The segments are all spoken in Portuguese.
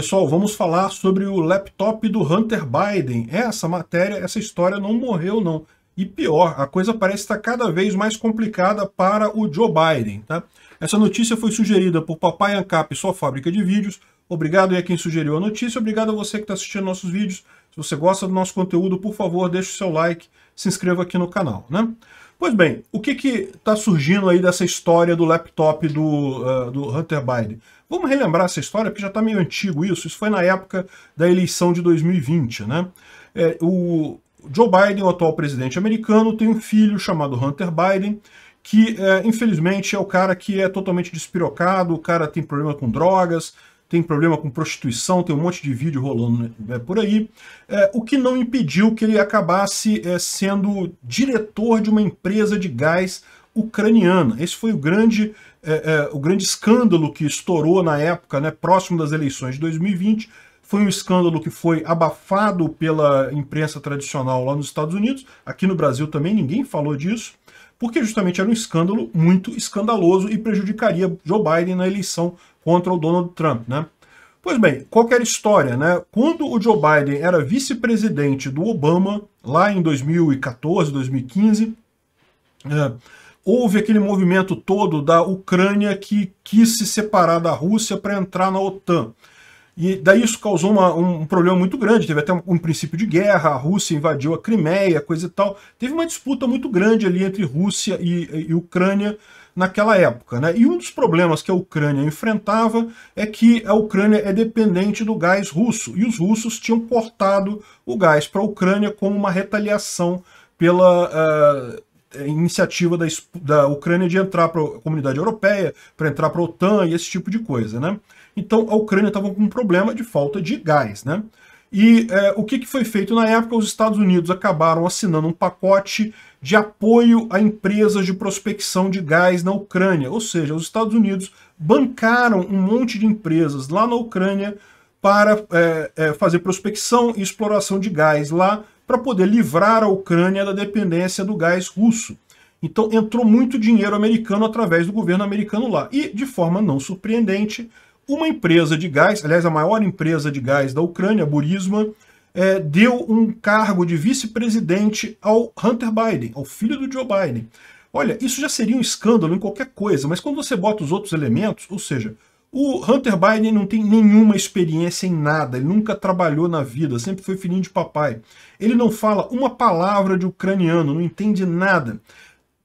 Pessoal, vamos falar sobre o laptop do Hunter Biden. É, essa matéria, essa história não morreu não. E pior, a coisa parece estar cada vez mais complicada para o Joe Biden, tá? Essa notícia foi sugerida por Papai Ancap, sua fábrica de vídeos. Obrigado aí a quem sugeriu a notícia, obrigado a você que está assistindo nossos vídeos. Se você gosta do nosso conteúdo, por favor, deixe o seu like, se inscreva aqui no canal, né? Pois bem, o que está surgindo aí dessa história do laptop do, uh, do Hunter Biden? Vamos relembrar essa história, porque já está meio antigo isso. Isso foi na época da eleição de 2020, né? É, o Joe Biden, o atual presidente americano, tem um filho chamado Hunter Biden, que é, infelizmente é o cara que é totalmente despirocado, o cara tem problema com drogas, tem problema com prostituição, tem um monte de vídeo rolando né, é, por aí, é, o que não impediu que ele acabasse é, sendo diretor de uma empresa de gás ucraniana. Esse foi o grande é, é, o grande escândalo que estourou na época, né, próximo das eleições de 2020, foi um escândalo que foi abafado pela imprensa tradicional lá nos Estados Unidos, aqui no Brasil também ninguém falou disso, porque justamente era um escândalo muito escandaloso e prejudicaria Joe Biden na eleição contra o Donald Trump, né? Pois bem, qualquer história, né? Quando o Joe Biden era vice-presidente do Obama, lá em 2014, 2015, houve aquele movimento todo da Ucrânia que quis se separar da Rússia para entrar na OTAN. E daí isso causou uma, um problema muito grande. Teve até um, um, princípio de guerra, a Rússia invadiu a Crimeia, coisa e tal. Teve uma disputa muito grande ali entre Rússia e, e Ucrânia naquela época. Né? E um dos problemas que a Ucrânia enfrentava é que a Ucrânia é dependente do gás russo. E os russos tinham cortado o gás para a Ucrânia como uma retaliação pela. Uh, é, iniciativa da, da Ucrânia de entrar para a comunidade europeia, para entrar para a OTAN e esse tipo de coisa, né? Então a Ucrânia estava com um problema de falta de gás, né? E é, o que, que foi feito na época? Os Estados Unidos acabaram assinando um pacote de apoio a empresas de prospecção de gás na Ucrânia. Ou seja, os Estados Unidos bancaram um monte de empresas lá na Ucrânia para é, é, fazer prospecção e exploração de gás lá para poder livrar a Ucrânia da dependência do gás russo. Então entrou muito dinheiro americano através do governo americano lá. E, de forma não surpreendente, uma empresa de gás, aliás, a maior empresa de gás da Ucrânia, Burisma, é, deu um cargo de vice-presidente ao Hunter Biden, ao filho do Joe Biden. Olha, isso já seria um escândalo em qualquer coisa, mas quando você bota os outros elementos, ou seja, o Hunter Biden não tem nenhuma experiência em nada, ele nunca trabalhou na vida, sempre foi filhinho de papai. Ele não fala uma palavra de ucraniano, não entende nada.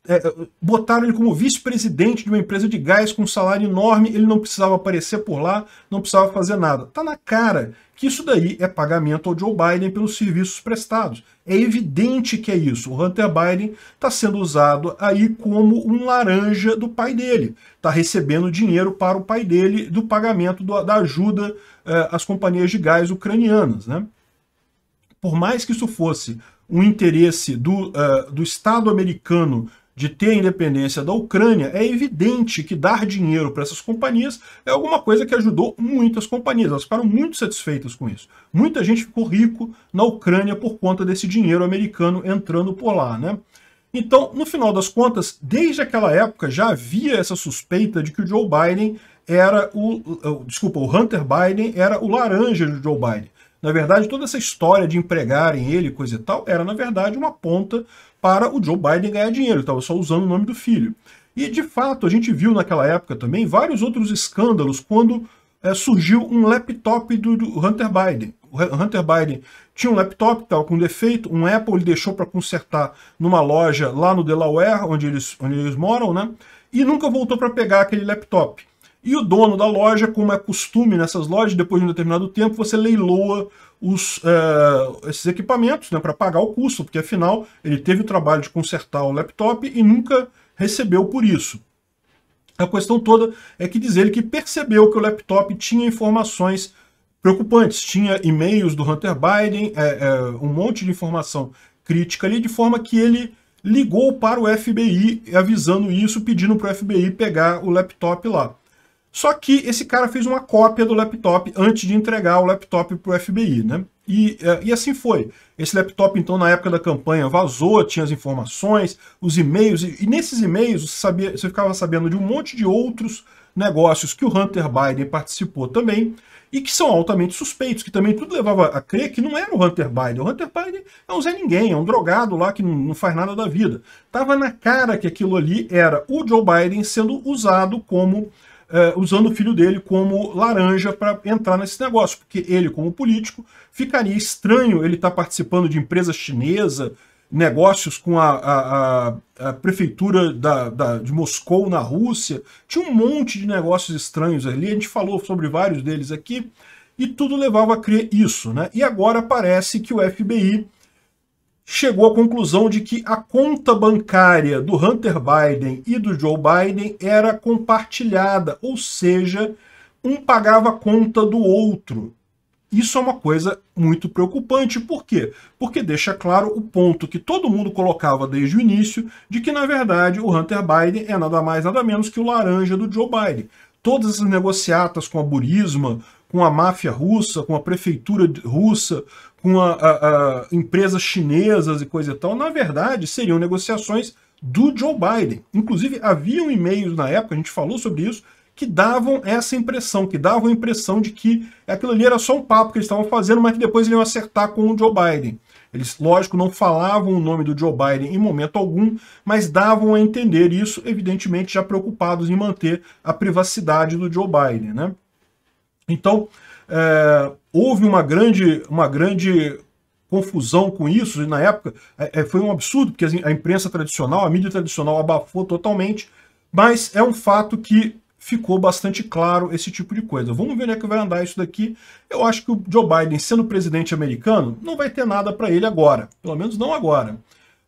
É, é, botaram ele como vice-presidente de uma empresa de gás com um salário enorme, ele não precisava aparecer por lá, não precisava fazer nada. Tá na cara que isso daí é pagamento ao Joe Biden pelos serviços prestados. É evidente que é isso. O Hunter Biden está sendo usado aí como um laranja do pai dele. Está recebendo dinheiro para o pai dele do pagamento do, da ajuda eh, às companhias de gás ucranianas. Né? Por mais que isso fosse um interesse do, uh, do Estado americano de ter a independência da Ucrânia, é evidente que dar dinheiro para essas companhias é alguma coisa que ajudou muitas companhias. Elas ficaram muito satisfeitas com isso. Muita gente ficou rico na Ucrânia por conta desse dinheiro americano entrando por lá, né? Então, no final das contas, desde aquela época já havia essa suspeita de que o Joe Biden era o. Desculpa, o Hunter Biden era o laranja do Joe Biden. Na verdade, toda essa história de empregarem ele, coisa e tal, era, na verdade, uma ponta para o Joe Biden ganhar dinheiro, estava só usando o nome do filho. E, de fato, a gente viu naquela época também vários outros escândalos quando é, surgiu um laptop do, do, Hunter Biden. O Hunter Biden tinha um laptop estava com defeito, um Apple ele deixou para consertar numa loja lá no Delaware, onde eles, onde eles moram, né? E nunca voltou para pegar aquele laptop. E o dono da loja, como é costume nessas lojas, depois de um determinado tempo, você leiloa os, é, esses equipamentos né, para pagar o custo, porque afinal ele teve o trabalho de consertar o laptop e nunca recebeu por isso. A questão toda é que diz ele que percebeu que o laptop tinha informações preocupantes, tinha e-mails do Hunter Biden, é, é, um monte de informação crítica ali, de forma que ele ligou para o FBI avisando isso, pedindo para o FBI pegar o laptop lá. Só que esse cara fez uma cópia do laptop antes de entregar o laptop para o FBI, né? E, é, e assim foi. Esse laptop, então, na época da campanha, vazou, tinha as informações, os e-mails, e, e nesses e-mails você, sabia, você ficava sabendo de um monte de outros negócios que o Hunter Biden participou também e que são altamente suspeitos, que também tudo levava a crer que não era o Hunter Biden. O Hunter Biden é um Zé Ninguém, é um drogado lá que não, não faz nada da vida. Tava na cara que aquilo ali era o Joe Biden sendo usado como Uh, usando o filho dele como laranja para entrar nesse negócio, porque ele, como político, ficaria estranho ele estar tá participando de empresa chinesa, negócios com a, a, a, a prefeitura da, da, de Moscou, na Rússia. Tinha um monte de negócios estranhos ali, a gente falou sobre vários deles aqui, e tudo levava a crer isso. Né? E agora parece que o FBI chegou à conclusão de que a conta bancária do Hunter Biden e do Joe Biden era compartilhada, ou seja, um pagava a conta do outro. Isso é uma coisa muito preocupante. Por quê? Porque deixa claro o ponto que todo mundo colocava desde o início, de que, na verdade, o Hunter Biden é nada mais, nada menos que o laranja do Joe Biden. Todas essas negociatas com a Burisma, com a máfia russa, com a prefeitura russa, com a, a, a empresas chinesas e coisa e tal, na verdade seriam negociações do Joe Biden. Inclusive, haviam e-mails na época, a gente falou sobre isso, que davam essa impressão, que davam a impressão de que aquilo ali era só um papo que eles estavam fazendo, mas que depois iam acertar com o Joe Biden. Eles, lógico, não falavam o nome do Joe Biden em momento algum, mas davam a entender isso, evidentemente já preocupados em manter a privacidade do Joe Biden, né? Então, é, houve uma grande, uma grande confusão com isso, e na época é, é foi um absurdo, porque assim, a imprensa tradicional, a mídia tradicional abafou totalmente, mas é um fato que ficou bastante claro esse tipo de coisa. Vamos ver onde é que vai andar isso daqui. Eu acho que o Joe Biden, sendo presidente americano, não vai ter nada para ele agora, pelo menos não agora.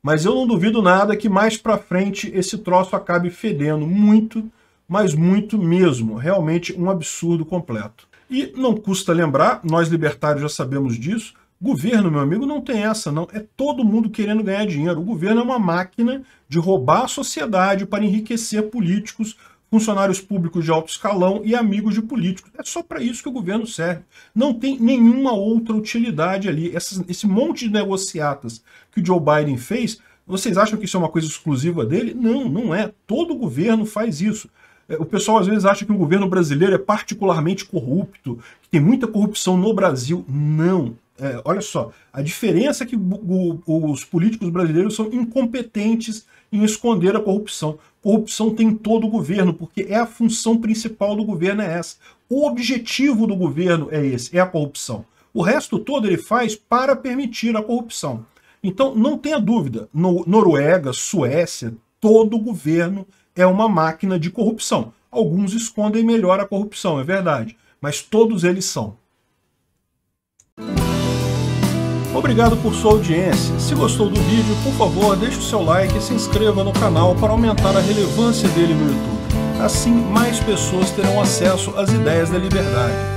Mas eu não duvido nada que mais para frente esse troço acabe fedendo muito, mas muito mesmo. Realmente um absurdo completo. E não custa lembrar, nós libertários já sabemos disso, governo, meu amigo, não tem essa não, é todo mundo querendo ganhar dinheiro. O governo é uma máquina de roubar a sociedade para enriquecer políticos, funcionários públicos de alto escalão e amigos de políticos. É só para isso que o governo serve. Não tem nenhuma outra utilidade ali. Essas, esse monte de negociatas que o Joe Biden fez, vocês acham que isso é uma coisa exclusiva dele? Não, não é. Todo governo faz isso. É, o pessoal às vezes acha que o governo brasileiro é particularmente corrupto, que tem muita corrupção no Brasil. Não. É, olha só, a diferença é que o, os políticos brasileiros são incompetentes em esconder a corrupção. Corrupção tem em todo o governo, porque é a função principal do governo é essa. O objetivo do governo é esse, é a corrupção. O resto todo ele faz para permitir a corrupção. Então, não tenha dúvida, no, Noruega, Suécia, todo o governo é uma máquina de corrupção. Alguns escondem melhor a corrupção, é verdade, mas todos eles são. Obrigado por sua audiência. Se gostou do vídeo, por favor, deixe o seu like e se inscreva no canal para aumentar a relevância dele no YouTube. Assim, mais pessoas terão acesso às ideias da liberdade.